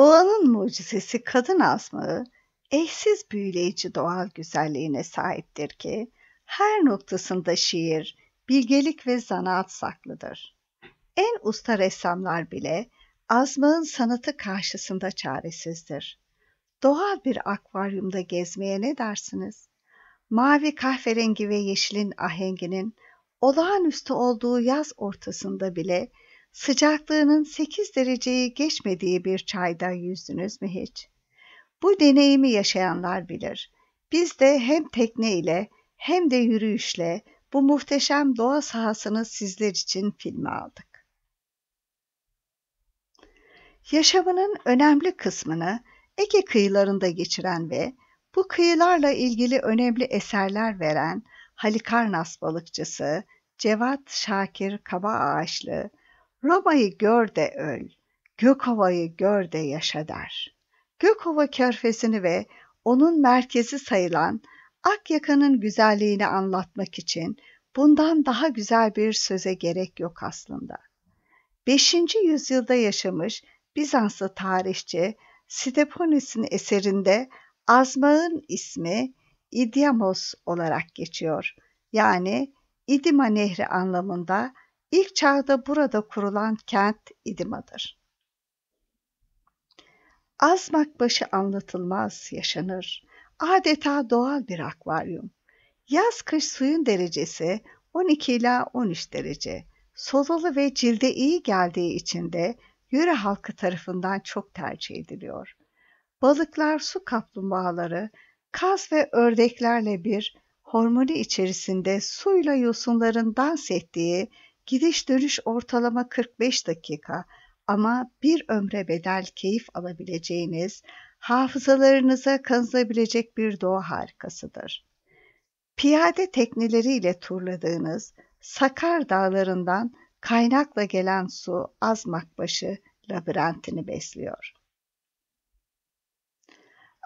Doğanın mucizesi kadın azmağı eşsiz büyüleyici doğal güzelliğine sahiptir ki her noktasında şiir, bilgelik ve zanaat saklıdır. En usta ressamlar bile azmağın sanatı karşısında çaresizdir. Doğal bir akvaryumda gezmeye ne dersiniz? Mavi kahverengi ve yeşilin ahenginin olağanüstü olduğu yaz ortasında bile sıcaklığının 8 dereceyi geçmediği bir çayda yüzdünüz mü hiç? Bu deneyimi yaşayanlar bilir. Biz de hem tekne ile hem de yürüyüşle bu muhteşem doğa sahasını sizler için filme aldık. Yaşamının önemli kısmını Ege kıyılarında geçiren ve bu kıyılarla ilgili önemli eserler veren Halikarnas balıkçısı Cevat Şakir Kaba Ağaçlı, Roma'yı gör de öl, gök havayı gör de yaşa der. Gökova körfesini ve onun merkezi sayılan Akyaka'nın güzelliğini anlatmak için bundan daha güzel bir söze gerek yok aslında. 5. yüzyılda yaşamış Bizanslı tarihçi Steponis'in eserinde azmağın ismi İdiamos olarak geçiyor. Yani İdima Nehri anlamında İlk çağda burada kurulan kent İdima'dır. Azmak başı anlatılmaz yaşanır. Adeta doğal bir akvaryum. Yaz kış suyun derecesi 12 ila 13 derece. Solalı ve cilde iyi geldiği için de yöre halkı tarafından çok tercih ediliyor. Balıklar, su kaplumbağaları, kaz ve ördeklerle bir hormoni içerisinde suyla yosunların dans ettiği Gidiş dönüş ortalama 45 dakika ama bir ömre bedel keyif alabileceğiniz, hafızalarınıza kazınabilecek bir doğa harikasıdır. Piyade tekneleriyle turladığınız Sakar dağlarından kaynakla gelen su Azmakbaşı labirentini besliyor.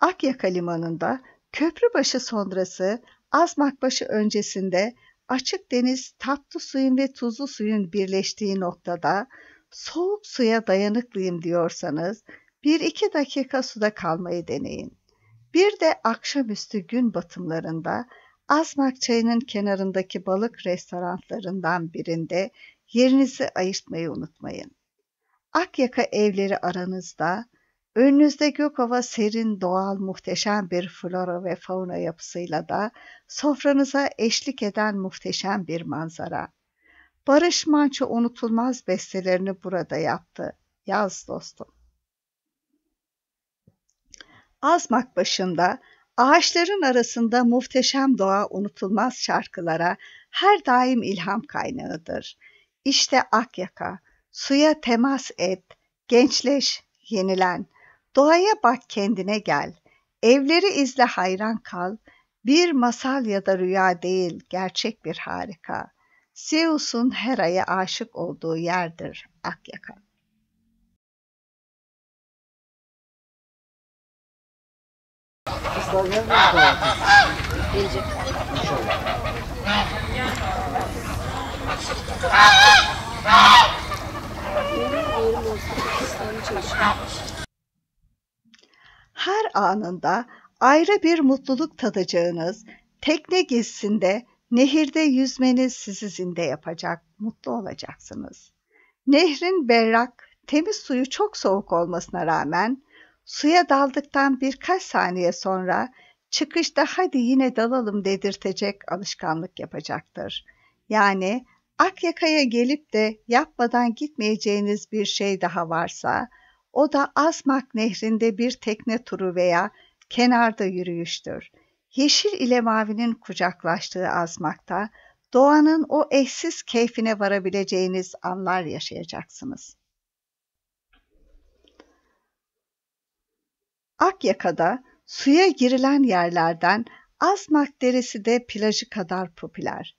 Akyaka limanında köprübaşı sonrası Azmakbaşı öncesinde açık deniz tatlı suyun ve tuzlu suyun birleştiği noktada soğuk suya dayanıklıyım diyorsanız bir iki dakika suda kalmayı deneyin. Bir de akşamüstü gün batımlarında Azmak Çayı'nın kenarındaki balık restoranlarından birinde yerinizi ayırtmayı unutmayın. Akyaka evleri aranızda Önünüzde Gökova serin, doğal, muhteşem bir flora ve fauna yapısıyla da sofranıza eşlik eden muhteşem bir manzara. Barış Manço unutulmaz bestelerini burada yaptı. Yaz dostum. Azmak başında ağaçların arasında muhteşem doğa unutulmaz şarkılara her daim ilham kaynağıdır. İşte Akyaka, suya temas et, gençleş, yenilen, Doğaya bak kendine gel. Evleri izle hayran kal. Bir masal ya da rüya değil, gerçek bir harika. Zeus'un Hera'ya aşık olduğu yerdir Akyaka. Kızlar nerede Gelecek. İnşallah her anında ayrı bir mutluluk tadacağınız, tekne gezisinde, nehirde yüzmeniz sizi zinde yapacak, mutlu olacaksınız. Nehrin berrak, temiz suyu çok soğuk olmasına rağmen suya daldıktan birkaç saniye sonra çıkışta hadi yine dalalım dedirtecek alışkanlık yapacaktır. Yani Akyaka'ya gelip de yapmadan gitmeyeceğiniz bir şey daha varsa, o da Azmak nehrinde bir tekne turu veya kenarda yürüyüştür. Yeşil ile mavinin kucaklaştığı Azmak'ta doğanın o eşsiz keyfine varabileceğiniz anlar yaşayacaksınız. Akyaka'da suya girilen yerlerden Azmak Deresi de plajı kadar popüler.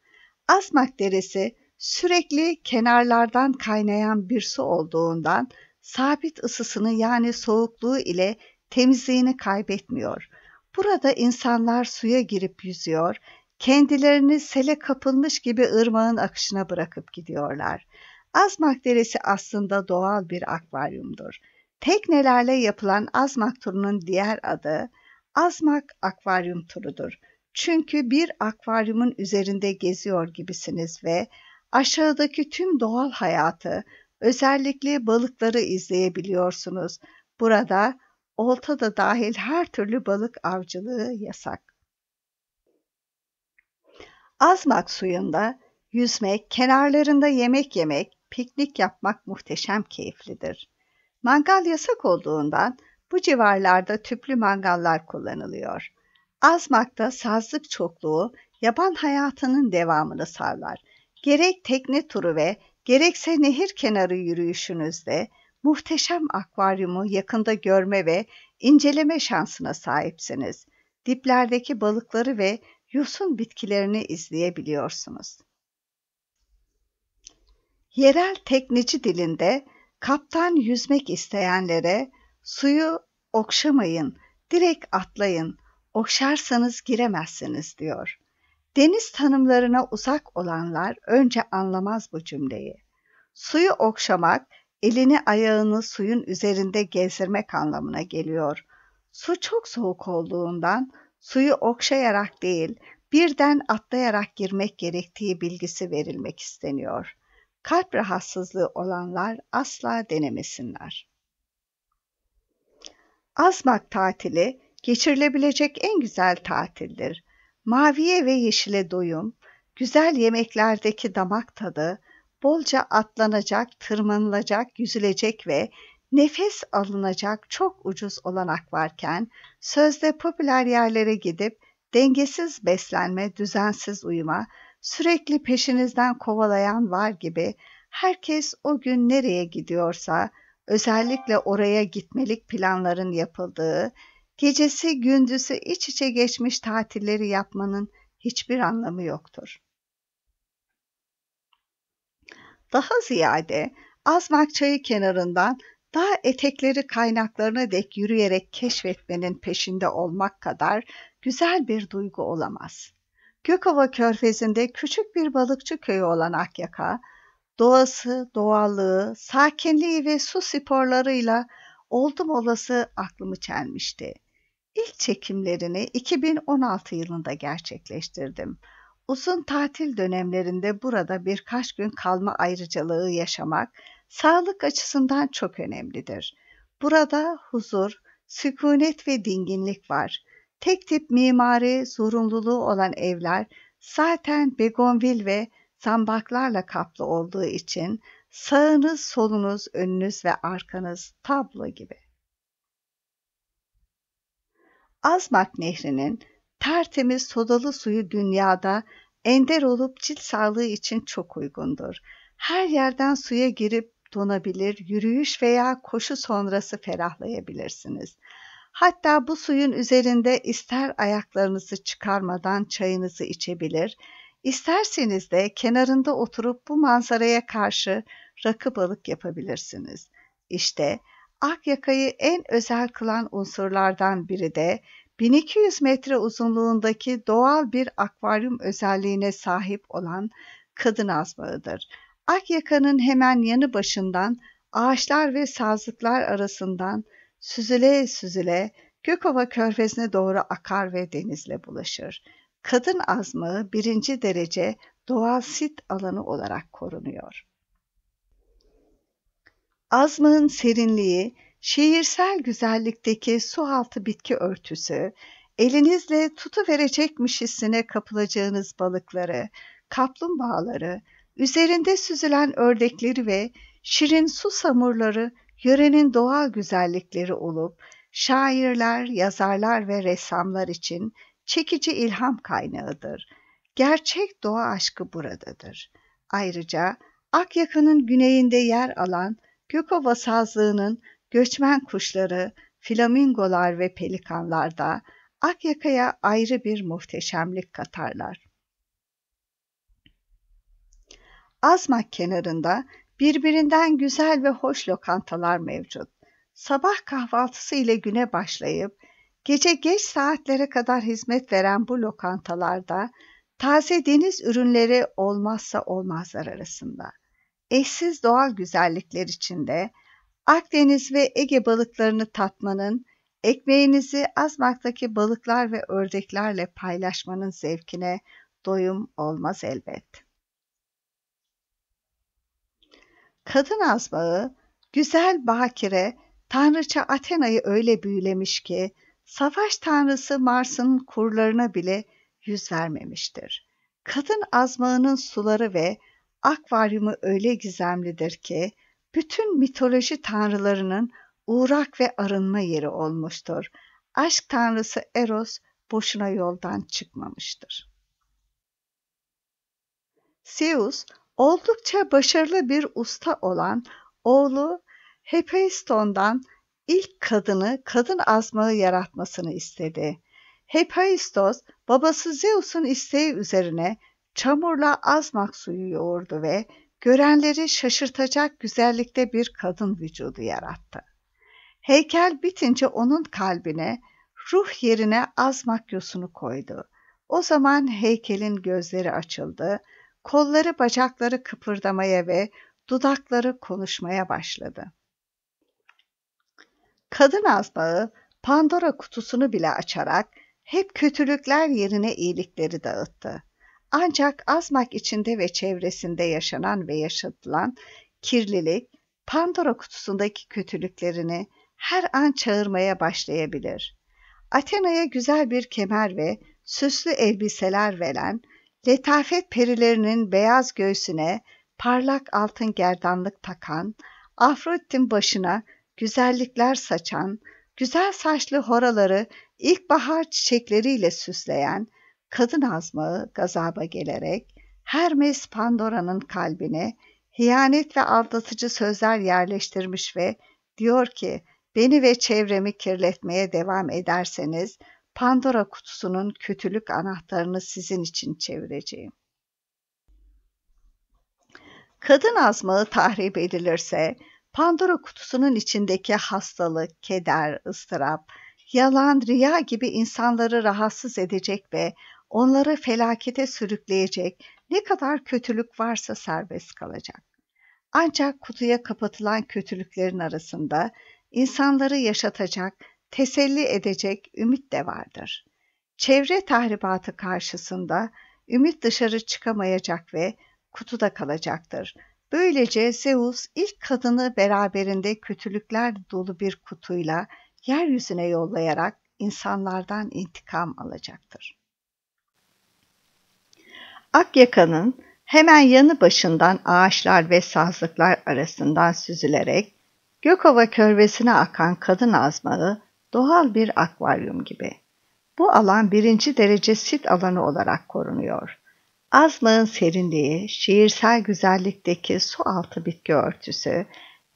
Azmak Deresi sürekli kenarlardan kaynayan bir su olduğundan sabit ısısını yani soğukluğu ile temizliğini kaybetmiyor. Burada insanlar suya girip yüzüyor, kendilerini sele kapılmış gibi ırmağın akışına bırakıp gidiyorlar. Azmak Deresi aslında doğal bir akvaryumdur. Teknelerle yapılan Azmak turunun diğer adı Azmak Akvaryum turudur. Çünkü bir akvaryumun üzerinde geziyor gibisiniz ve aşağıdaki tüm doğal hayatı, Özellikle balıkları izleyebiliyorsunuz. Burada olta da dahil her türlü balık avcılığı yasak. Azmak suyunda yüzmek, kenarlarında yemek yemek, piknik yapmak muhteşem keyiflidir. Mangal yasak olduğundan bu civarlarda tüplü mangallar kullanılıyor. Azmak'ta sazlık çokluğu yaban hayatının devamını sağlar. Gerek tekne turu ve gerekse nehir kenarı yürüyüşünüzde muhteşem akvaryumu yakında görme ve inceleme şansına sahipsiniz. Diplerdeki balıkları ve yosun bitkilerini izleyebiliyorsunuz. Yerel tekneci dilinde kaptan yüzmek isteyenlere suyu okşamayın, direkt atlayın, okşarsanız giremezsiniz diyor. Deniz tanımlarına uzak olanlar önce anlamaz bu cümleyi. Suyu okşamak, elini ayağını suyun üzerinde gezdirmek anlamına geliyor. Su çok soğuk olduğundan suyu okşayarak değil, birden atlayarak girmek gerektiği bilgisi verilmek isteniyor. Kalp rahatsızlığı olanlar asla denemesinler. Azmak tatili geçirilebilecek en güzel tatildir maviye ve yeşile doyum, güzel yemeklerdeki damak tadı, bolca atlanacak, tırmanılacak, yüzülecek ve nefes alınacak çok ucuz olanak varken sözde popüler yerlere gidip dengesiz beslenme, düzensiz uyuma, sürekli peşinizden kovalayan var gibi herkes o gün nereye gidiyorsa özellikle oraya gitmelik planların yapıldığı gecesi gündüzü iç içe geçmiş tatilleri yapmanın hiçbir anlamı yoktur. Daha ziyade azmak çayı kenarından daha etekleri kaynaklarına dek yürüyerek keşfetmenin peşinde olmak kadar güzel bir duygu olamaz. Gökova körfezinde küçük bir balıkçı köyü olan Akyaka, doğası, doğallığı, sakinliği ve su sporlarıyla oldum olası aklımı çelmişti. İlk çekimlerini 2016 yılında gerçekleştirdim. Uzun tatil dönemlerinde burada birkaç gün kalma ayrıcalığı yaşamak sağlık açısından çok önemlidir. Burada huzur, sükunet ve dinginlik var. Tek tip mimari zorunluluğu olan evler zaten begonvil ve zambaklarla kaplı olduğu için sağınız, solunuz, önünüz ve arkanız tablo gibi. Azmak Nehri'nin tertemiz sodalı suyu dünyada ender olup cilt sağlığı için çok uygundur. Her yerden suya girip donabilir, yürüyüş veya koşu sonrası ferahlayabilirsiniz. Hatta bu suyun üzerinde ister ayaklarınızı çıkarmadan çayınızı içebilir, isterseniz de kenarında oturup bu manzaraya karşı rakı balık yapabilirsiniz. İşte Akyaka'yı en özel kılan unsurlardan biri de 1200 metre uzunluğundaki doğal bir akvaryum özelliğine sahip olan kadın azmağıdır. Akyaka'nın hemen yanı başından ağaçlar ve sazlıklar arasından süzüle süzüle Gökova körfezine doğru akar ve denizle bulaşır. Kadın azmağı birinci derece doğal sit alanı olarak korunuyor. Azmağın serinliği şiirsel güzellikteki sualtı bitki örtüsü, elinizle tutu verecekmiş hissine kapılacağınız balıkları, kaplumbağaları, üzerinde süzülen ördekleri ve şirin su samurları yörenin doğal güzellikleri olup şairler, yazarlar ve ressamlar için çekici ilham kaynağıdır. Gerçek doğa aşkı buradadır. Ayrıca Akyaka'nın güneyinde yer alan Gökova sazlığının göçmen kuşları, flamingolar ve pelikanlar da Akyaka'ya ayrı bir muhteşemlik katarlar. Azmak kenarında birbirinden güzel ve hoş lokantalar mevcut. Sabah kahvaltısı ile güne başlayıp gece geç saatlere kadar hizmet veren bu lokantalarda taze deniz ürünleri olmazsa olmazlar arasında. Eşsiz doğal güzellikler içinde Akdeniz ve Ege balıklarını tatmanın, ekmeğinizi azmaktaki balıklar ve ördeklerle paylaşmanın zevkine doyum olmaz elbet. Kadın azmağı, güzel bakire, tanrıça Athena'yı öyle büyülemiş ki, savaş tanrısı Mars'ın kurlarına bile yüz vermemiştir. Kadın azmağının suları ve akvaryumu öyle gizemlidir ki, bütün mitoloji tanrılarının uğrak ve arınma yeri olmuştur. Aşk tanrısı Eros boşuna yoldan çıkmamıştır. Zeus oldukça başarılı bir usta olan oğlu Hephaiston'dan ilk kadını kadın azmağı yaratmasını istedi. Hephaistos babası Zeus'un isteği üzerine çamurla azmak suyu yoğurdu ve görenleri şaşırtacak güzellikte bir kadın vücudu yarattı. Heykel bitince onun kalbine, ruh yerine az makyosunu koydu. O zaman heykelin gözleri açıldı, kolları bacakları kıpırdamaya ve dudakları konuşmaya başladı. Kadın azmağı Pandora kutusunu bile açarak hep kötülükler yerine iyilikleri dağıttı. Ancak azmak içinde ve çevresinde yaşanan ve yaşatılan kirlilik Pandora kutusundaki kötülüklerini her an çağırmaya başlayabilir. Athena'ya güzel bir kemer ve süslü elbiseler veren, letafet perilerinin beyaz göğsüne parlak altın gerdanlık takan, Afrodit'in başına güzellikler saçan, güzel saçlı horaları ilkbahar çiçekleriyle süsleyen, kadın azmağı gazaba gelerek Hermes Pandora'nın kalbine hiyanet ve aldatıcı sözler yerleştirmiş ve diyor ki beni ve çevremi kirletmeye devam ederseniz Pandora kutusunun kötülük anahtarını sizin için çevireceğim. Kadın azmağı tahrip edilirse Pandora kutusunun içindeki hastalık, keder, ıstırap, yalan, riya gibi insanları rahatsız edecek ve onları felakete sürükleyecek ne kadar kötülük varsa serbest kalacak. Ancak kutuya kapatılan kötülüklerin arasında insanları yaşatacak, teselli edecek ümit de vardır. Çevre tahribatı karşısında ümit dışarı çıkamayacak ve kutuda kalacaktır. Böylece Zeus ilk kadını beraberinde kötülükler dolu bir kutuyla yeryüzüne yollayarak insanlardan intikam alacaktır. Akyaka'nın hemen yanı başından ağaçlar ve sazlıklar arasından süzülerek Gökova körvesine akan kadın azmağı doğal bir akvaryum gibi. Bu alan birinci derece sit alanı olarak korunuyor. Azmağın serinliği, şiirsel güzellikteki su altı bitki örtüsü,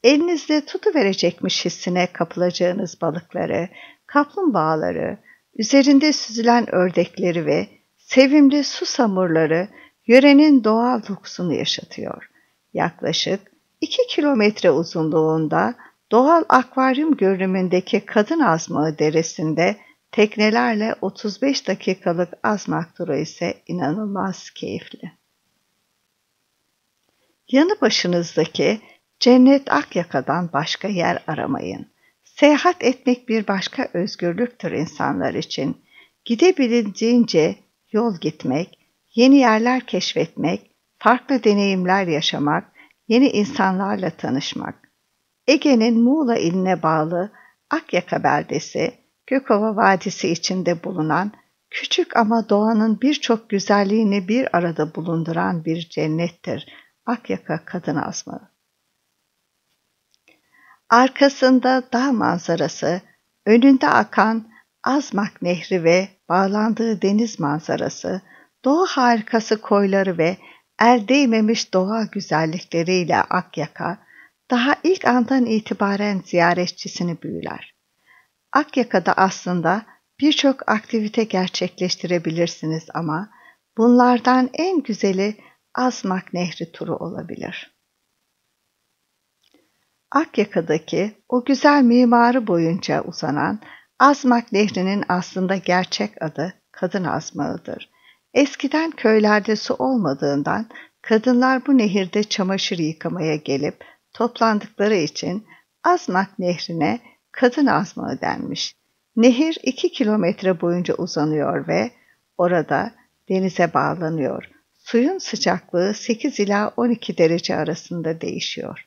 elinizde tutuverecekmiş hissine kapılacağınız balıkları, kaplumbağaları, üzerinde süzülen ördekleri ve sevimli su samurları yörenin doğal dokusunu yaşatıyor. Yaklaşık 2 kilometre uzunluğunda doğal akvaryum görünümündeki Kadın Azmağı Deresi'nde teknelerle 35 dakikalık azmak turu ise inanılmaz keyifli. Yanı başınızdaki Cennet Akyaka'dan başka yer aramayın. Seyahat etmek bir başka özgürlüktür insanlar için. Gidebildiğince yol gitmek, yeni yerler keşfetmek, farklı deneyimler yaşamak, yeni insanlarla tanışmak. Ege'nin Muğla iline bağlı Akyaka beldesi, Gökova Vadisi içinde bulunan, küçük ama doğanın birçok güzelliğini bir arada bulunduran bir cennettir Akyaka Kadın Azmağı. Arkasında dağ manzarası, önünde akan Azmak Nehri ve bağlandığı deniz manzarası, doğa harikası koyları ve el değmemiş doğa güzellikleriyle Akyaka, daha ilk andan itibaren ziyaretçisini büyüler. Akyaka'da aslında birçok aktivite gerçekleştirebilirsiniz ama bunlardan en güzeli Azmak Nehri turu olabilir. Akyaka'daki o güzel mimarı boyunca uzanan Azmak Nehri'nin aslında gerçek adı Kadın Azmağı'dır. Eskiden köylerde su olmadığından kadınlar bu nehirde çamaşır yıkamaya gelip toplandıkları için Azmak Nehri'ne Kadın Azmağı denmiş. Nehir 2 kilometre boyunca uzanıyor ve orada denize bağlanıyor. Suyun sıcaklığı 8 ila 12 derece arasında değişiyor.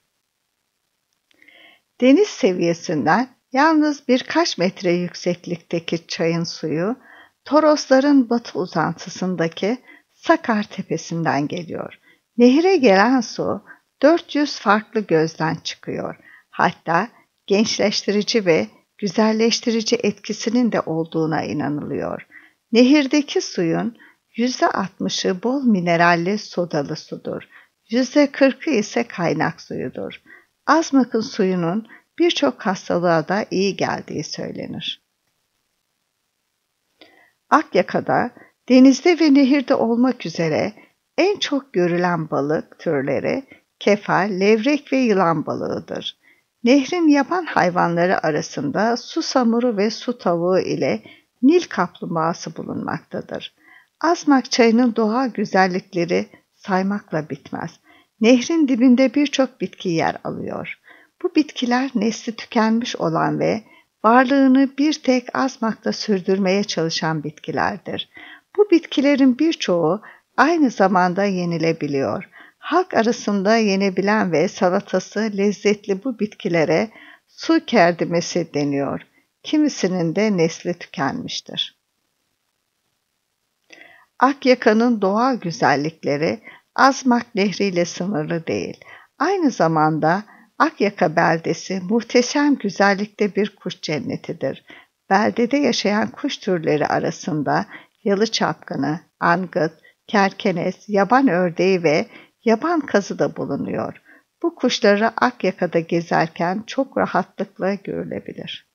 Deniz seviyesinden Yalnız birkaç metre yükseklikteki çayın suyu Torosların batı uzantısındaki Sakar tepesinden geliyor. Nehire gelen su 400 farklı gözden çıkıyor. Hatta gençleştirici ve güzelleştirici etkisinin de olduğuna inanılıyor. Nehirdeki suyun %60'ı bol mineralli sodalı sudur. %40'ı ise kaynak suyudur. Azmak'ın suyunun birçok hastalığa da iyi geldiği söylenir. Akyaka'da denizde ve nehirde olmak üzere en çok görülen balık türleri kefal, levrek ve yılan balığıdır. Nehrin yaban hayvanları arasında su samuru ve su tavuğu ile Nil kaplumbağası bulunmaktadır. Azmak çayının doğa güzellikleri saymakla bitmez. Nehrin dibinde birçok bitki yer alıyor. Bu bitkiler nesli tükenmiş olan ve varlığını bir tek azmakta sürdürmeye çalışan bitkilerdir. Bu bitkilerin birçoğu aynı zamanda yenilebiliyor. Halk arasında yenebilen ve salatası lezzetli bu bitkilere su kerdimesi deniyor. Kimisinin de nesli tükenmiştir. Akyaka'nın doğal güzellikleri Azmak Nehri ile sınırlı değil. Aynı zamanda Akyaka beldesi muhteşem güzellikte bir kuş cennetidir. Beldede yaşayan kuş türleri arasında yalı çapkını, angıt, kerkenes, yaban ördeği ve yaban kazı da bulunuyor. Bu kuşları Akyaka'da gezerken çok rahatlıkla görülebilir.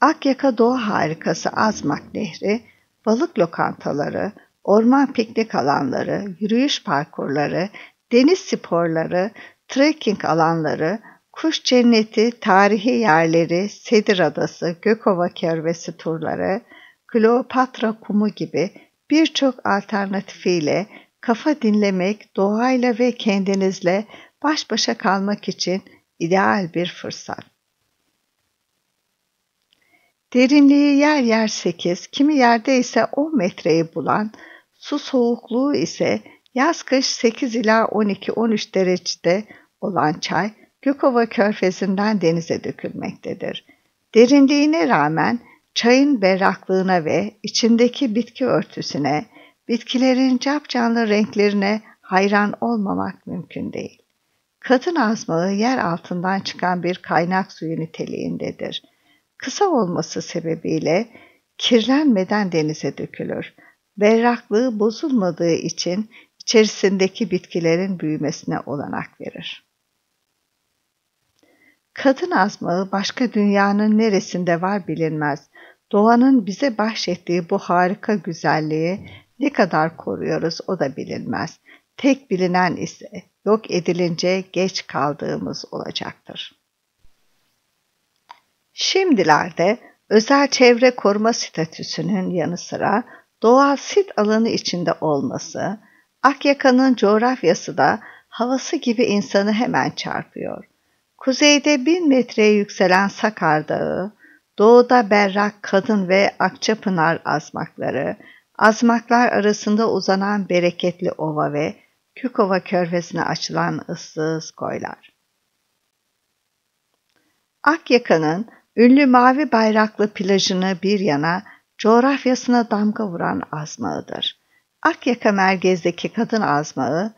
Akyaka doğa harikası Azmak Nehri, balık lokantaları, orman piknik alanları, yürüyüş parkurları, deniz sporları, trekking alanları, kuş cenneti, tarihi yerleri, Sedir Adası, Gökova Körvesi turları, Kleopatra kumu gibi birçok alternatifiyle kafa dinlemek, doğayla ve kendinizle baş başa kalmak için ideal bir fırsat. Derinliği yer yer 8, kimi yerde ise 10 metreyi bulan, su soğukluğu ise Yaz-kış 8 ila 12-13 derecede olan çay Gökova körfezinden denize dökülmektedir. Derinliğine rağmen çayın berraklığına ve içindeki bitki örtüsüne, bitkilerin capcanlı renklerine hayran olmamak mümkün değil. Kadın azmağı yer altından çıkan bir kaynak suyu niteliğindedir. Kısa olması sebebiyle kirlenmeden denize dökülür. Berraklığı bozulmadığı için içerisindeki bitkilerin büyümesine olanak verir. Kadın azmağı başka dünyanın neresinde var bilinmez. Doğanın bize bahşettiği bu harika güzelliği ne kadar koruyoruz o da bilinmez. Tek bilinen ise yok edilince geç kaldığımız olacaktır. Şimdilerde özel çevre koruma statüsünün yanı sıra doğal sit alanı içinde olması, Akyaka'nın coğrafyası da havası gibi insanı hemen çarpıyor. Kuzeyde bin metreye yükselen Sakar Dağı, doğuda Berrak Kadın ve Akçapınar azmakları, azmaklar arasında uzanan bereketli ova ve Kükova körfezine açılan ıssız koylar. Akyaka'nın ünlü mavi bayraklı plajını bir yana coğrafyasına damga vuran azmağıdır. Akyaka mergezdeki kadın azmağı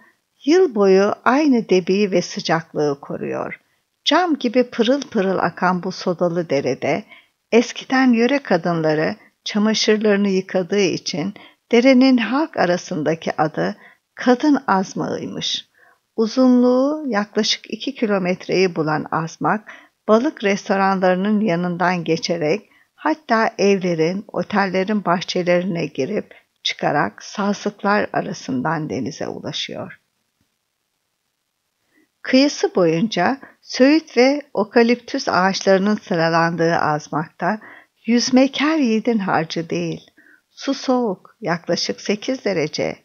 yıl boyu aynı debiyi ve sıcaklığı koruyor. Cam gibi pırıl pırıl akan bu sodalı derede eskiden yöre kadınları çamaşırlarını yıkadığı için derenin halk arasındaki adı kadın azmağıymış. Uzunluğu yaklaşık 2 kilometreyi bulan azmak balık restoranlarının yanından geçerek hatta evlerin, otellerin bahçelerine girip çıkarak sazlıklar arasından denize ulaşıyor. Kıyısı boyunca söğüt ve okaliptüs ağaçlarının sıralandığı azmakta yüzmek her yiğidin harcı değil. Su soğuk, yaklaşık 8 derece.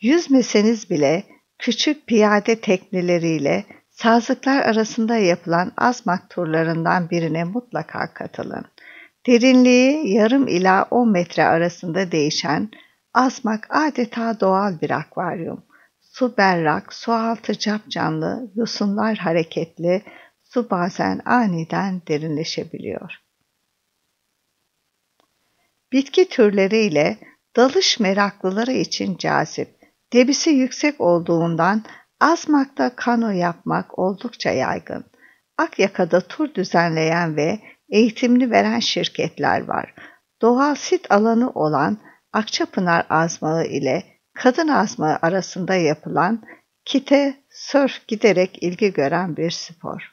Yüzmeseniz bile küçük piyade tekneleriyle sazlıklar arasında yapılan azmak turlarından birine mutlaka katılın. Derinliği yarım ila 10 metre arasında değişen Azmak adeta doğal bir akvaryum. Su berrak, su altı cap canlı, yosunlar hareketli, su bazen aniden derinleşebiliyor. Bitki türleriyle dalış meraklıları için cazip. Debisi yüksek olduğundan azmakta kano yapmak oldukça yaygın. Akyaka'da tur düzenleyen ve eğitimli veren şirketler var. Doğal sit alanı olan Akçapınar azmağı ile kadın azmağı arasında yapılan kite sörf giderek ilgi gören bir spor.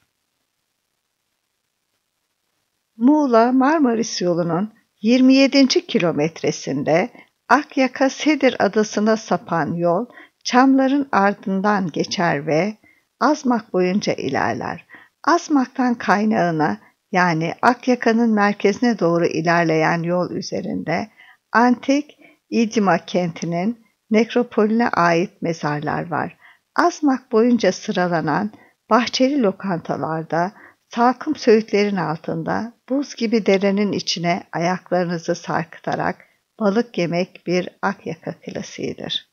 Muğla Marmaris yolunun 27. kilometresinde Akyaka Sedir adasına sapan yol çamların ardından geçer ve Azmak boyunca ilerler. Azmak'tan kaynağına yani Akyaka'nın merkezine doğru ilerleyen yol üzerinde Antik İdima kentinin nekropoline ait mezarlar var. Azmak boyunca sıralanan bahçeli lokantalarda salkım söğütlerin altında buz gibi derenin içine ayaklarınızı sarkıtarak balık yemek bir akyaka klasiğidir.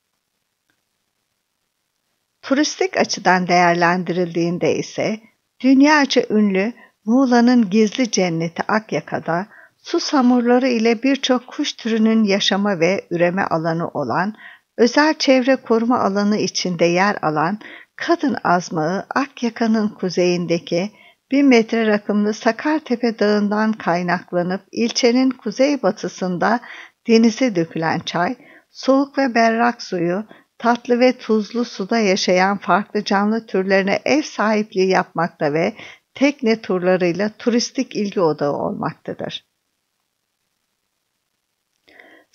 Turistik açıdan değerlendirildiğinde ise dünyaca ünlü Muğla'nın gizli cenneti Akyaka'da Sus hamurları ile birçok kuş türünün yaşama ve üreme alanı olan, özel çevre koruma alanı içinde yer alan Kadın Azmağı Akyaka'nın kuzeyindeki 1000 metre rakımlı Sakartepe Dağı'ndan kaynaklanıp ilçenin kuzeybatısında denize dökülen çay, soğuk ve berrak suyu, tatlı ve tuzlu suda yaşayan farklı canlı türlerine ev sahipliği yapmakta ve tekne turlarıyla turistik ilgi odağı olmaktadır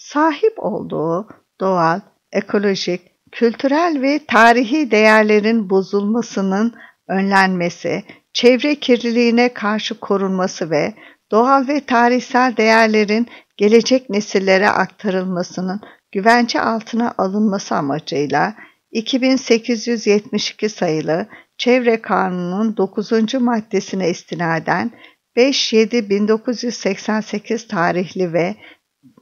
sahip olduğu doğal, ekolojik, kültürel ve tarihi değerlerin bozulmasının önlenmesi, çevre kirliliğine karşı korunması ve doğal ve tarihsel değerlerin gelecek nesillere aktarılmasının güvence altına alınması amacıyla 2872 sayılı Çevre Kanunu'nun 9. maddesine istinaden 5 1988 tarihli ve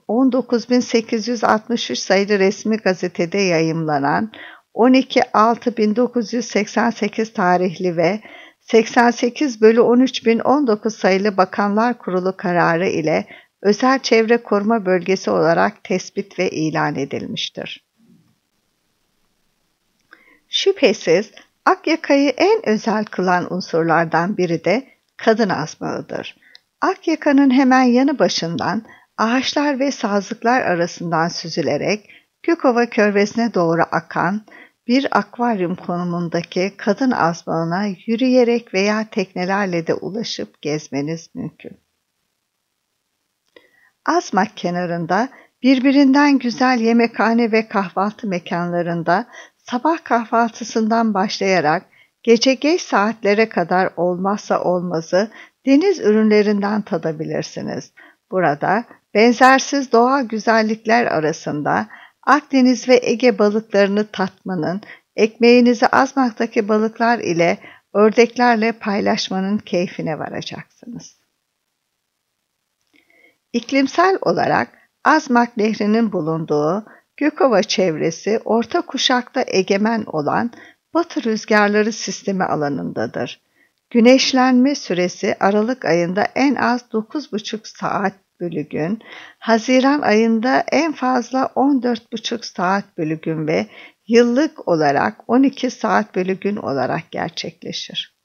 19.863 sayılı resmi gazetede yayımlanan 12.6.1988 tarihli ve 88 bölü 13.019 sayılı Bakanlar Kurulu kararı ile özel çevre koruma bölgesi olarak tespit ve ilan edilmiştir. Şüphesiz Akyaka'yı en özel kılan unsurlardan biri de kadın asmağıdır. Akyaka'nın hemen yanı başından ağaçlar ve sazlıklar arasından süzülerek Gökova körvesine doğru akan bir akvaryum konumundaki kadın azmanına yürüyerek veya teknelerle de ulaşıp gezmeniz mümkün. Azmak kenarında birbirinden güzel yemekhane ve kahvaltı mekanlarında sabah kahvaltısından başlayarak gece geç saatlere kadar olmazsa olmazı deniz ürünlerinden tadabilirsiniz. Burada Benzersiz doğa güzellikler arasında Akdeniz ve Ege balıklarını tatmanın, ekmeğinizi azmaktaki balıklar ile ördeklerle paylaşmanın keyfine varacaksınız. İklimsel olarak Azmak Nehri'nin bulunduğu Gökova çevresi orta kuşakta egemen olan batı rüzgarları sistemi alanındadır. Güneşlenme süresi Aralık ayında en az 9,5 saat bölü Haziran ayında en fazla 14,5 saat bölü gün ve yıllık olarak 12 saat bölü gün olarak gerçekleşir.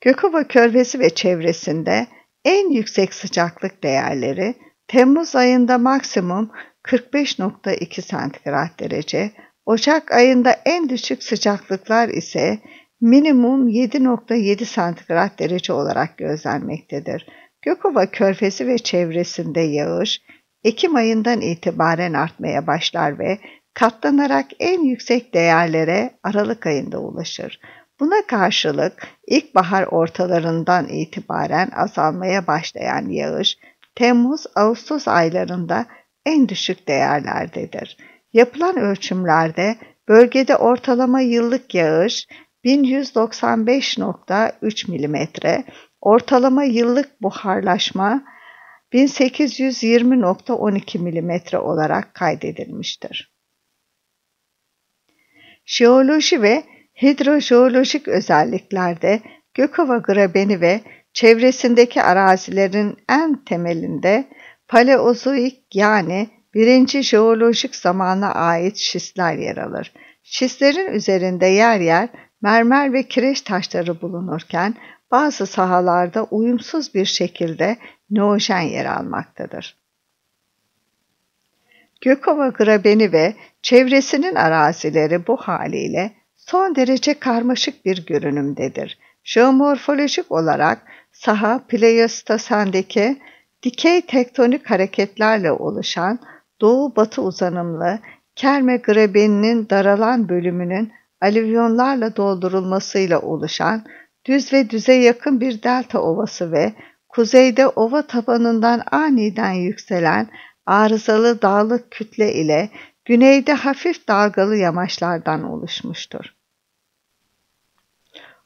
Gökova Körfezi ve çevresinde en yüksek sıcaklık değerleri Temmuz ayında maksimum 45.2 santigrat derece, Ocak ayında en düşük sıcaklıklar ise minimum 7.7 santigrat derece olarak gözlenmektedir. Gökova körfesi ve çevresinde yağış Ekim ayından itibaren artmaya başlar ve katlanarak en yüksek değerlere Aralık ayında ulaşır. Buna karşılık ilkbahar ortalarından itibaren azalmaya başlayan yağış Temmuz-Ağustos aylarında en düşük değerlerdedir. Yapılan ölçümlerde bölgede ortalama yıllık yağış 1195.3 mm, Ortalama yıllık buharlaşma 1820.12 mm olarak kaydedilmiştir. Jeoloji ve hidrojeolojik özelliklerde Gökova grabeni ve çevresindeki arazilerin en temelinde paleozoik yani birinci jeolojik zamana ait şistler yer alır. Şistlerin üzerinde yer yer mermer ve kireç taşları bulunurken bazı sahalarda uyumsuz bir şekilde neojen yer almaktadır. Gökova grabeni ve çevresinin arazileri bu haliyle son derece karmaşık bir görünümdedir. Jeomorfolojik olarak saha Pleiostosendeki dikey tektonik hareketlerle oluşan doğu-batı uzanımlı Kerme grebeninin daralan bölümünün alüvyonlarla doldurulmasıyla oluşan düz ve düze yakın bir delta ovası ve kuzeyde ova tabanından aniden yükselen arızalı dağlık kütle ile güneyde hafif dalgalı yamaçlardan oluşmuştur.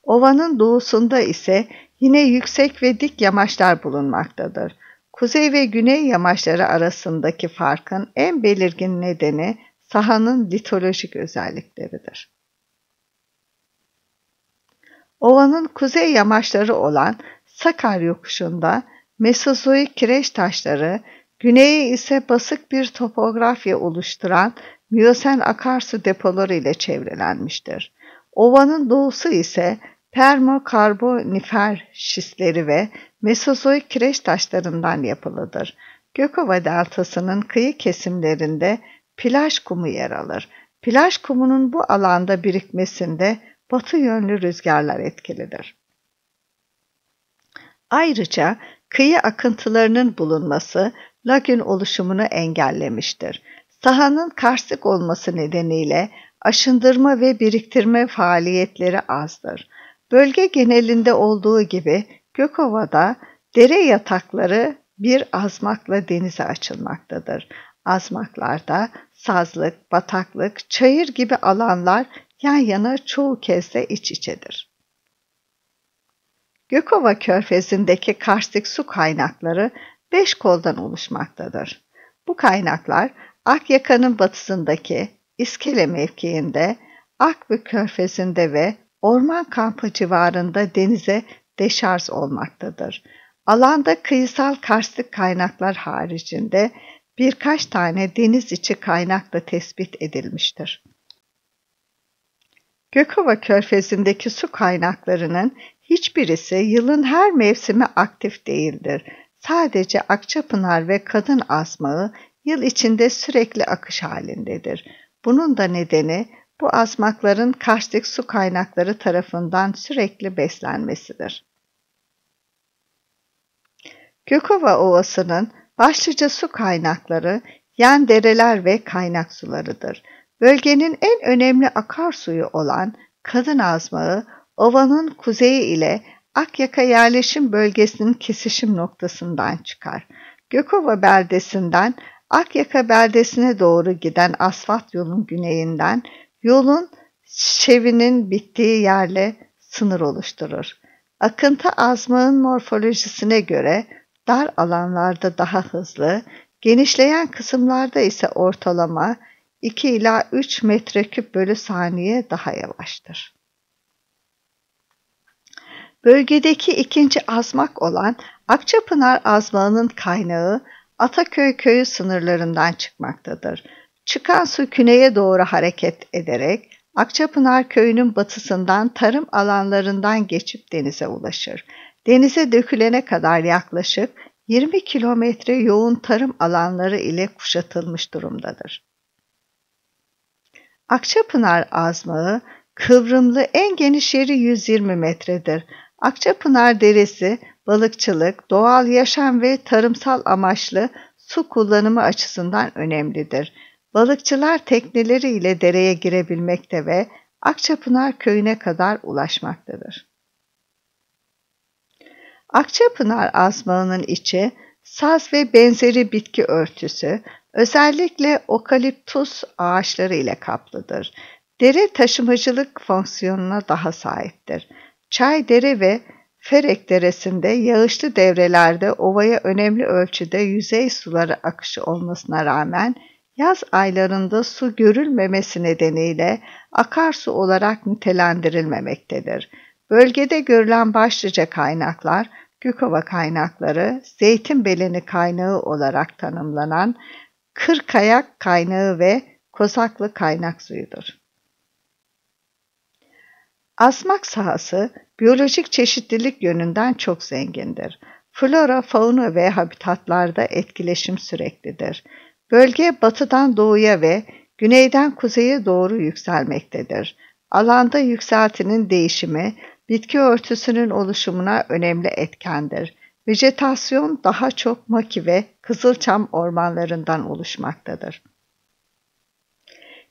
Ovanın doğusunda ise yine yüksek ve dik yamaçlar bulunmaktadır. Kuzey ve güney yamaçları arasındaki farkın en belirgin nedeni sahanın litolojik özellikleridir. Ovanın kuzey yamaçları olan Sakar yokuşunda Mesozoik kireç taşları, güneye ise basık bir topografya oluşturan Miyosen akarsu depoları ile çevrelenmiştir. Ovanın doğusu ise termokarbonifer şistleri ve Mesozoik kireç taşlarından yapılıdır. Gökova deltasının kıyı kesimlerinde plaj kumu yer alır. Plaj kumunun bu alanda birikmesinde batı yönlü rüzgarlar etkilidir. Ayrıca kıyı akıntılarının bulunması lagün oluşumunu engellemiştir. Sahanın karsık olması nedeniyle aşındırma ve biriktirme faaliyetleri azdır. Bölge genelinde olduğu gibi Gökova'da dere yatakları bir azmakla denize açılmaktadır. Azmaklarda sazlık, bataklık, çayır gibi alanlar yan yana çoğu kez de iç içedir. Gökova körfezindeki karstik su kaynakları beş koldan oluşmaktadır. Bu kaynaklar Akyaka'nın batısındaki İskele mevkiinde, Akbü körfezinde ve orman kampı civarında denize deşarj olmaktadır. Alanda kıyısal karstik kaynaklar haricinde birkaç tane deniz içi kaynak da tespit edilmiştir. Gökova Körfezi'ndeki su kaynaklarının hiçbirisi yılın her mevsimi aktif değildir. Sadece Akçapınar ve Kadın Asmağı yıl içinde sürekli akış halindedir. Bunun da nedeni bu asmakların karstik su kaynakları tarafından sürekli beslenmesidir. Gökova Ovası'nın başlıca su kaynakları yan dereler ve kaynak sularıdır. Bölgenin en önemli akarsuyu olan Kadın Azmağı, ovanın kuzeyi ile Akyaka yerleşim bölgesinin kesişim noktasından çıkar. Gökova beldesinden Akyaka beldesine doğru giden asfalt yolun güneyinden yolun çevinin bittiği yerle sınır oluşturur. Akıntı azmağın morfolojisine göre dar alanlarda daha hızlı, genişleyen kısımlarda ise ortalama 2 ila 3 metreküp bölü saniye daha yavaştır. Bölgedeki ikinci azmak olan Akçapınar azmağının kaynağı Ataköy köyü sınırlarından çıkmaktadır. Çıkan su güneye doğru hareket ederek Akçapınar köyünün batısından tarım alanlarından geçip denize ulaşır. Denize dökülene kadar yaklaşık 20 kilometre yoğun tarım alanları ile kuşatılmış durumdadır. Akçapınar azmağı kıvrımlı en geniş yeri 120 metredir. Akçapınar Deresi balıkçılık, doğal yaşam ve tarımsal amaçlı su kullanımı açısından önemlidir. Balıkçılar tekneleriyle dereye girebilmekte ve Akçapınar köyüne kadar ulaşmaktadır. Akçapınar azmağının içi saz ve benzeri bitki örtüsü, Özellikle okaliptus ağaçları ile kaplıdır. Dere taşımacılık fonksiyonuna daha sahiptir. Çay dere ve Ferek Deresi'nde yağışlı devrelerde ovaya önemli ölçüde yüzey suları akışı olmasına rağmen yaz aylarında su görülmemesi nedeniyle akarsu olarak nitelendirilmemektedir. Bölgede görülen başlıca kaynaklar Gükova kaynakları, zeytin beleni kaynağı olarak tanımlanan Kır kayak kaynağı ve Kosaklı kaynak suyudur. Asmak sahası biyolojik çeşitlilik yönünden çok zengindir. Flora, fauna ve habitatlarda etkileşim süreklidir. Bölge batıdan doğuya ve güneyden kuzeye doğru yükselmektedir. Alanda yükseltinin değişimi, bitki örtüsünün oluşumuna önemli etkendir. Vejetasyon daha çok maki ve Kızılçam ormanlarından oluşmaktadır.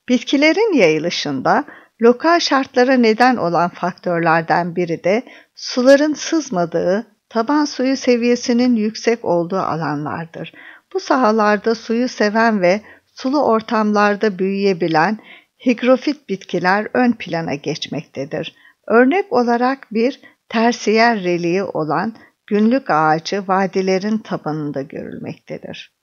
Bitkilerin yayılışında lokal şartlara neden olan faktörlerden biri de suların sızmadığı, taban suyu seviyesinin yüksek olduğu alanlardır. Bu sahalarda suyu seven ve sulu ortamlarda büyüyebilen higrofit bitkiler ön plana geçmektedir. Örnek olarak bir tersiyer reliği olan günlük ağacı vadilerin tabanında görülmektedir.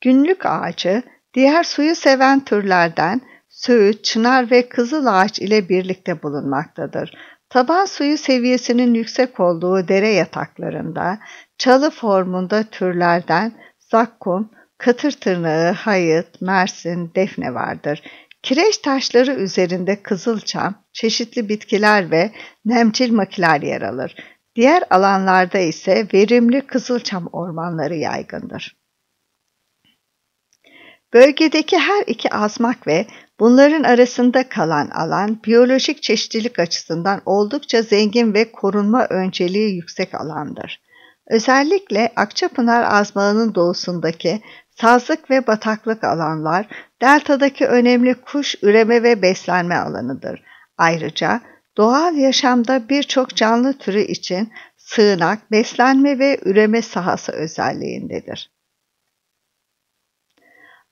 Günlük ağacı diğer suyu seven türlerden söğüt, çınar ve kızıl ağaç ile birlikte bulunmaktadır. Taban suyu seviyesinin yüksek olduğu dere yataklarında çalı formunda türlerden zakkum, katır tırnağı, hayıt, mersin, defne vardır. Kireç taşları üzerinde kızılçam, çeşitli bitkiler ve nemcil makiler yer alır. Diğer alanlarda ise verimli kızılçam ormanları yaygındır. Bölgedeki her iki azmak ve bunların arasında kalan alan biyolojik çeşitlilik açısından oldukça zengin ve korunma önceliği yüksek alandır. Özellikle Akçapınar azmağının doğusundaki sazlık ve bataklık alanlar deltadaki önemli kuş üreme ve beslenme alanıdır. Ayrıca Doğal yaşamda birçok canlı türü için sığınak, beslenme ve üreme sahası özelliğindedir.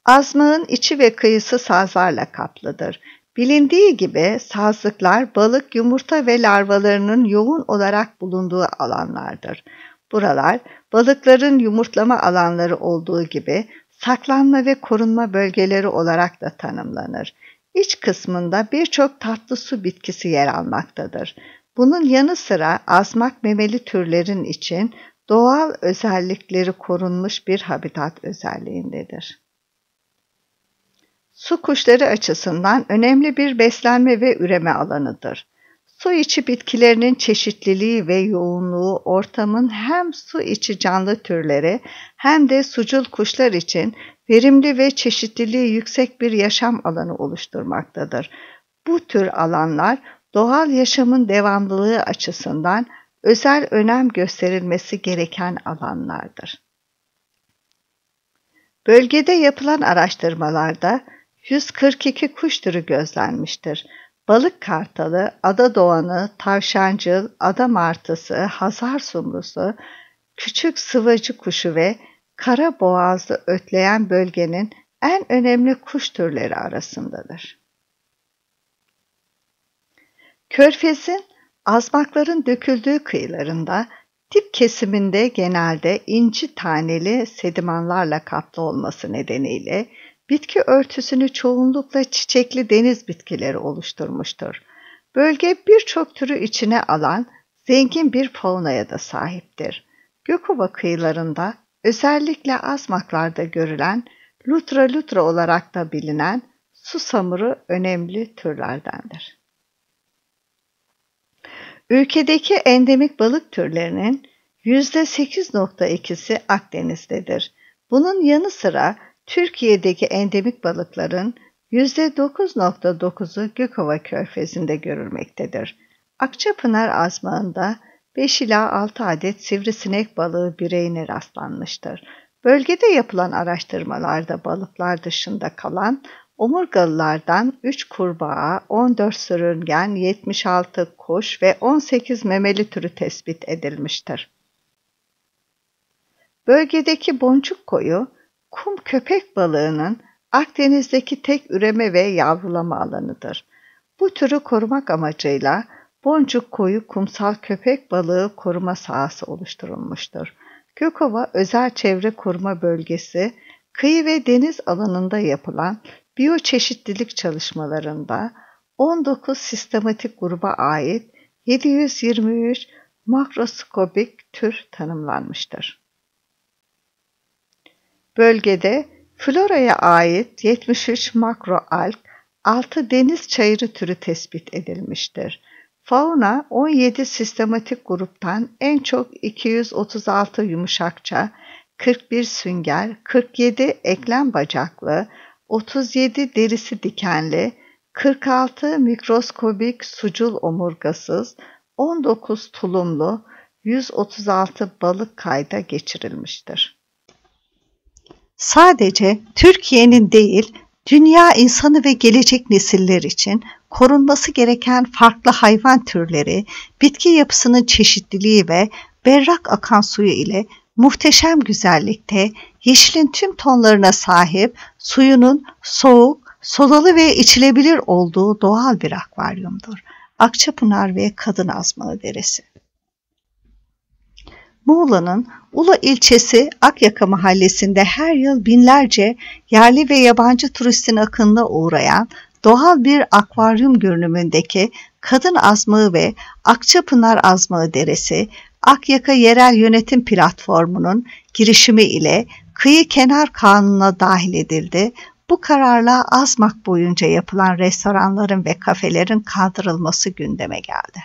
Azmağın içi ve kıyısı sazlarla kaplıdır. Bilindiği gibi sazlıklar balık, yumurta ve larvalarının yoğun olarak bulunduğu alanlardır. Buralar balıkların yumurtlama alanları olduğu gibi saklanma ve korunma bölgeleri olarak da tanımlanır. İç kısmında birçok tatlı su bitkisi yer almaktadır. Bunun yanı sıra azmak memeli türlerin için doğal özellikleri korunmuş bir habitat özelliğindedir. Su kuşları açısından önemli bir beslenme ve üreme alanıdır. Su içi bitkilerinin çeşitliliği ve yoğunluğu ortamın hem su içi canlı türleri hem de sucul kuşlar için verimli ve çeşitliliği yüksek bir yaşam alanı oluşturmaktadır. Bu tür alanlar doğal yaşamın devamlılığı açısından özel önem gösterilmesi gereken alanlardır. Bölgede yapılan araştırmalarda 142 kuş türü gözlenmiştir. Balık kartalı, ada doğanı, tavşancıl, ada martısı, hazar sumrusu, küçük sıvacı kuşu ve kara boğazlı ötleyen bölgenin en önemli kuş türleri arasındadır. Körfez'in azmakların döküldüğü kıyılarında tip kesiminde genelde inci taneli sedimanlarla kaplı olması nedeniyle bitki örtüsünü çoğunlukla çiçekli deniz bitkileri oluşturmuştur. Bölge birçok türü içine alan zengin bir faunaya da sahiptir. Gökova kıyılarında özellikle azmaklarda görülen lutra lutra olarak da bilinen susamuru önemli türlerdendir. Ülkedeki endemik balık türlerinin %8.2'si Akdeniz'dedir. Bunun yanı sıra Türkiye'deki endemik balıkların %9.9'u Gökova Körfezi'nde görülmektedir. Akçapınar azmağında 5 ila 6 adet sivrisinek balığı bireyine rastlanmıştır. Bölgede yapılan araştırmalarda balıklar dışında kalan omurgalılardan 3 kurbağa, 14 sürüngen, 76 kuş ve 18 memeli türü tespit edilmiştir. Bölgedeki boncuk koyu, kum köpek balığının Akdeniz'deki tek üreme ve yavrulama alanıdır. Bu türü korumak amacıyla Boncuk Koyu Kumsal Köpek Balığı Koruma Sahası oluşturulmuştur. Kökova Özel Çevre Koruma Bölgesi, kıyı ve deniz alanında yapılan biyoçeşitlilik çalışmalarında 19 sistematik gruba ait 723 makroskobik tür tanımlanmıştır. Bölgede floraya ait 73 makro makroalg, 6 deniz çayırı türü tespit edilmiştir. Fauna 17 sistematik gruptan en çok 236 yumuşakça, 41 sünger, 47 eklem bacaklı, 37 derisi dikenli, 46 mikroskobik sucul omurgasız, 19 tulumlu, 136 balık kayda geçirilmiştir. Sadece Türkiye'nin değil, dünya insanı ve gelecek nesiller için korunması gereken farklı hayvan türleri, bitki yapısının çeşitliliği ve berrak akan suyu ile muhteşem güzellikte yeşilin tüm tonlarına sahip suyunun soğuk, sodalı ve içilebilir olduğu doğal bir akvaryumdur. Akçapınar ve Kadın Azmalı Deresi Muğla'nın Ula ilçesi Akyaka mahallesinde her yıl binlerce yerli ve yabancı turistin akınına uğrayan doğal bir akvaryum görünümündeki Kadın Azmağı ve Akçapınar Azmağı Deresi, Akyaka Yerel Yönetim Platformu'nun girişimi ile kıyı kenar kanununa dahil edildi. Bu kararla Azmak boyunca yapılan restoranların ve kafelerin kaldırılması gündeme geldi.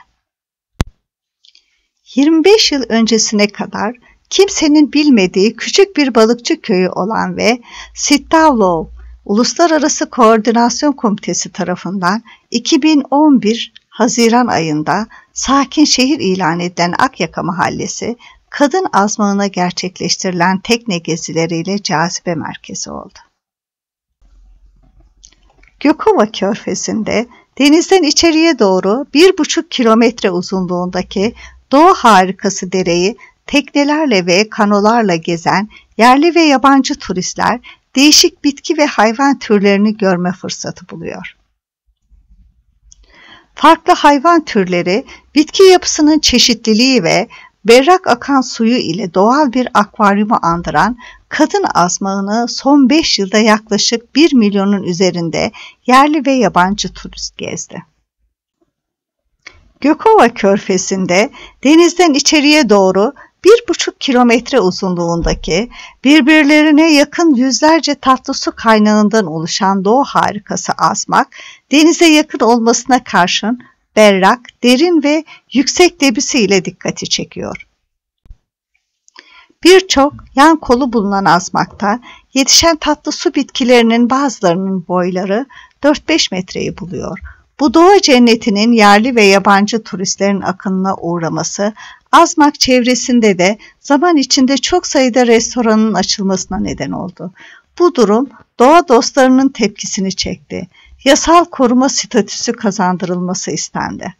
25 yıl öncesine kadar kimsenin bilmediği küçük bir balıkçı köyü olan ve Sittavlov Uluslararası Koordinasyon Komitesi tarafından 2011 Haziran ayında sakin şehir ilan edilen Akyaka Mahallesi, kadın azmanına gerçekleştirilen tekne gezileriyle cazibe merkezi oldu. Gökova Körfezi'nde denizden içeriye doğru 1,5 kilometre uzunluğundaki Doğu Harikası Dereyi teknelerle ve kanolarla gezen yerli ve yabancı turistler değişik bitki ve hayvan türlerini görme fırsatı buluyor. Farklı hayvan türleri bitki yapısının çeşitliliği ve berrak akan suyu ile doğal bir akvaryumu andıran kadın Asmağını son 5 yılda yaklaşık 1 milyonun üzerinde yerli ve yabancı turist gezdi. Gökova Körfezi'nde denizden içeriye doğru bir buçuk kilometre uzunluğundaki birbirlerine yakın yüzlerce tatlı su kaynağından oluşan Doğu harikası azmak, denize yakın olmasına karşın berrak, derin ve yüksek debisiyle dikkati çekiyor. Birçok yan kolu bulunan azmakta yetişen tatlı su bitkilerinin bazılarının boyları 4-5 metreyi buluyor. Bu doğa cennetinin yerli ve yabancı turistlerin akınına uğraması Azmak çevresinde de zaman içinde çok sayıda restoranın açılmasına neden oldu. Bu durum doğa dostlarının tepkisini çekti. Yasal koruma statüsü kazandırılması istendi.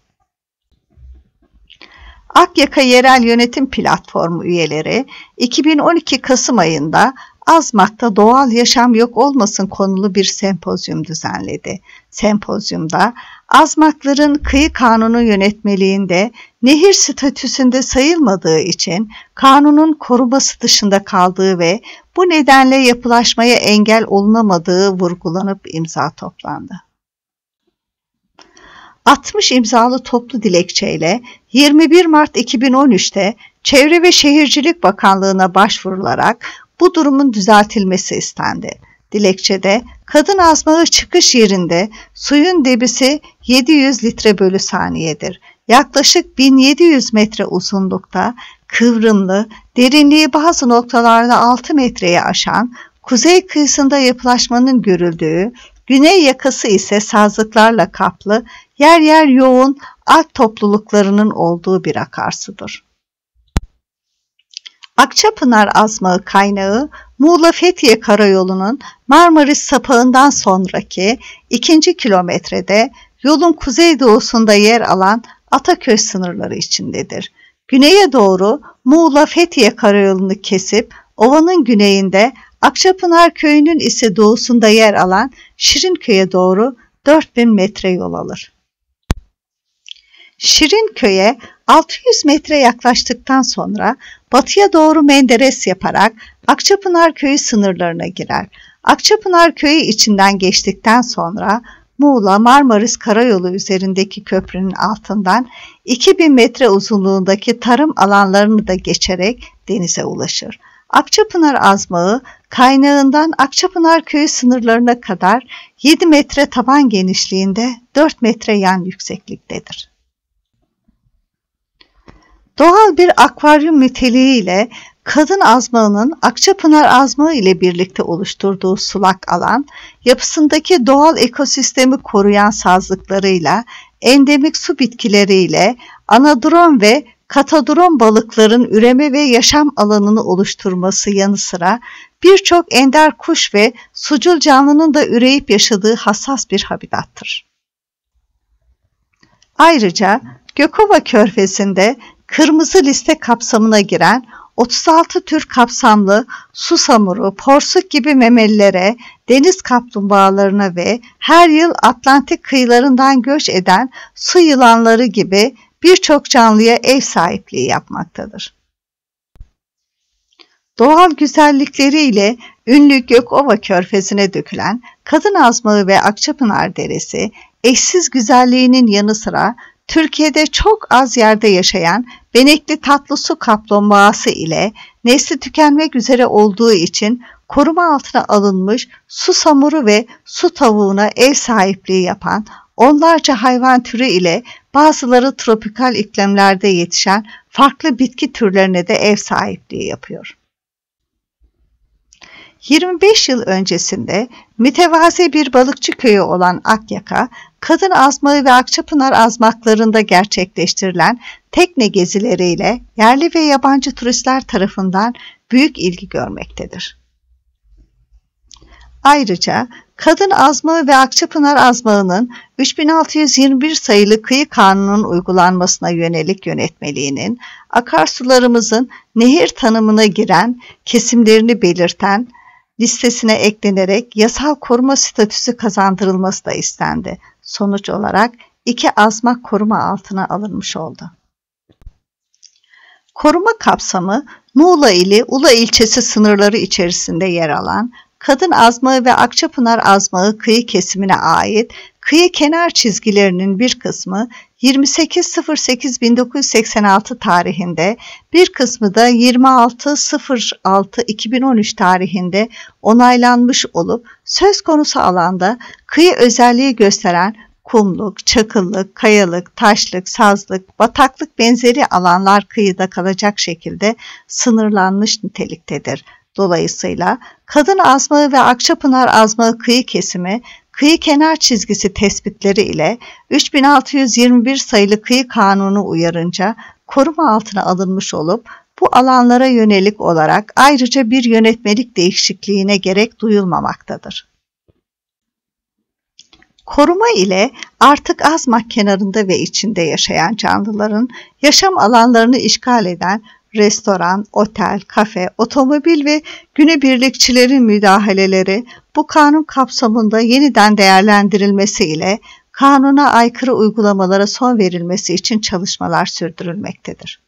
Akyaka Yerel Yönetim Platformu üyeleri 2012 Kasım ayında Azmak'ta doğal yaşam yok olmasın konulu bir sempozyum düzenledi. Sempozyumda Azmakların kıyı kanunu yönetmeliğinde nehir statüsünde sayılmadığı için kanunun koruması dışında kaldığı ve bu nedenle yapılaşmaya engel olunamadığı vurgulanıp imza toplandı. 60 imzalı toplu dilekçeyle 21 Mart 2013'te Çevre ve Şehircilik Bakanlığı'na başvurularak bu durumun düzeltilmesi istendi dilekçede kadın azmağı çıkış yerinde suyun debisi 700 litre bölü saniyedir. Yaklaşık 1700 metre uzunlukta kıvrımlı, derinliği bazı noktalarda 6 metreye aşan, kuzey kıyısında yapılaşmanın görüldüğü, güney yakası ise sazlıklarla kaplı, yer yer yoğun alt topluluklarının olduğu bir akarsudur. Akçapınar azmağı kaynağı Muğla-Fethiye Karayolu'nun Marmaris Sapağı'ndan sonraki ikinci kilometrede yolun kuzeydoğusunda yer alan Ataköy sınırları içindedir. Güneye doğru Muğla-Fethiye Karayolu'nu kesip ovanın güneyinde Akçapınar Köyü'nün ise doğusunda yer alan Şirinköy'e doğru 4000 metre yol alır. Şirinköy'e 600 metre yaklaştıktan sonra batıya doğru Menderes yaparak Akçapınar köyü sınırlarına girer. Akçapınar köyü içinden geçtikten sonra Muğla Marmaris Karayolu üzerindeki köprünün altından 2000 metre uzunluğundaki tarım alanlarını da geçerek denize ulaşır. Akçapınar azmağı kaynağından Akçapınar köyü sınırlarına kadar 7 metre taban genişliğinde 4 metre yan yüksekliktedir. Doğal bir akvaryum niteliğiyle kadın azmağının Akçapınar azmağı ile birlikte oluşturduğu sulak alan, yapısındaki doğal ekosistemi koruyan sazlıklarıyla, endemik su bitkileriyle, anadron ve katadron balıkların üreme ve yaşam alanını oluşturması yanı sıra birçok ender kuş ve sucul canlının da üreyip yaşadığı hassas bir habitattır. Ayrıca Gökova Körfezi'nde kırmızı liste kapsamına giren 36 tür kapsamlı susamuru, porsuk gibi memelilere, deniz kaplumbağalarına ve her yıl Atlantik kıyılarından göç eden su yılanları gibi birçok canlıya ev sahipliği yapmaktadır. Doğal güzellikleriyle ünlü Gökova Körfezi'ne dökülen Kadın Azmağı ve Akçapınar Deresi, eşsiz güzelliğinin yanı sıra Türkiye'de çok az yerde yaşayan benekli tatlı su kaplumbağası ile nesli tükenmek üzere olduğu için koruma altına alınmış su samuru ve su tavuğuna ev sahipliği yapan onlarca hayvan türü ile bazıları tropikal iklimlerde yetişen farklı bitki türlerine de ev sahipliği yapıyor. 25 yıl öncesinde mütevazi bir balıkçı köyü olan Akyaka, kadın azmağı ve Akçapınar azmaklarında gerçekleştirilen tekne gezileriyle yerli ve yabancı turistler tarafından büyük ilgi görmektedir. Ayrıca Kadın Azmağı ve Akçapınar Azmağı'nın 3621 sayılı kıyı kanunun uygulanmasına yönelik yönetmeliğinin, akarsularımızın nehir tanımına giren, kesimlerini belirten, listesine eklenerek yasal koruma statüsü kazandırılması da istendi. Sonuç olarak iki azmak koruma altına alınmış oldu. Koruma kapsamı Muğla ili Ula ilçesi sınırları içerisinde yer alan Kadın Azmağı ve Akçapınar Azmağı kıyı kesimine ait kıyı kenar çizgilerinin bir kısmı 28.08.1986 tarihinde bir kısmı da 26.06.2013 tarihinde onaylanmış olup söz konusu alanda kıyı özelliği gösteren kumluk, çakıllık, kayalık, taşlık, sazlık, bataklık benzeri alanlar kıyıda kalacak şekilde sınırlanmış niteliktedir. Dolayısıyla Kadın Azmağı ve Akçapınar Azmağı kıyı kesimi kıyı kenar çizgisi tespitleri ile 3621 sayılı kıyı kanunu uyarınca koruma altına alınmış olup bu alanlara yönelik olarak ayrıca bir yönetmelik değişikliğine gerek duyulmamaktadır. Koruma ile artık Azmak kenarında ve içinde yaşayan canlıların yaşam alanlarını işgal eden restoran, otel, kafe, otomobil ve günübirlikçilerin müdahaleleri bu kanun kapsamında yeniden değerlendirilmesiyle kanuna aykırı uygulamalara son verilmesi için çalışmalar sürdürülmektedir.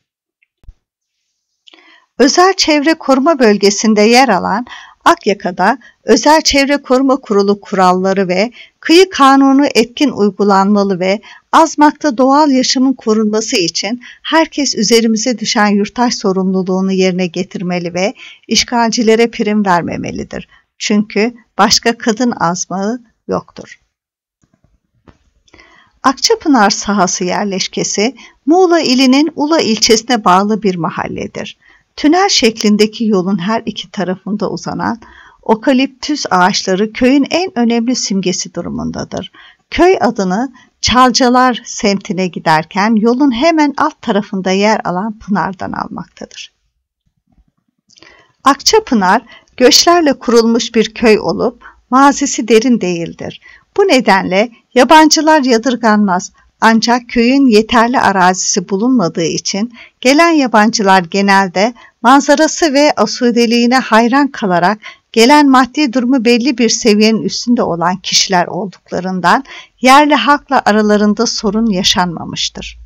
Özel Çevre Koruma Bölgesi'nde yer alan Akyaka'da Özel Çevre Koruma Kurulu kuralları ve kıyı kanunu etkin uygulanmalı ve azmakta doğal yaşamın korunması için herkes üzerimize düşen yurttaş sorumluluğunu yerine getirmeli ve işgalcilere prim vermemelidir. Çünkü başka kadın azmağı yoktur. Akçapınar sahası yerleşkesi Muğla ilinin Ula ilçesine bağlı bir mahalledir. Tünel şeklindeki yolun her iki tarafında uzanan okaliptüs ağaçları köyün en önemli simgesi durumundadır. Köy adını Çalcalar semtine giderken yolun hemen alt tarafında yer alan Pınar'dan almaktadır. Akçapınar göçlerle kurulmuş bir köy olup mazisi derin değildir. Bu nedenle yabancılar yadırganmaz ancak köyün yeterli arazisi bulunmadığı için gelen yabancılar genelde manzarası ve asudeliğine hayran kalarak gelen maddi durumu belli bir seviyenin üstünde olan kişiler olduklarından yerli halkla aralarında sorun yaşanmamıştır.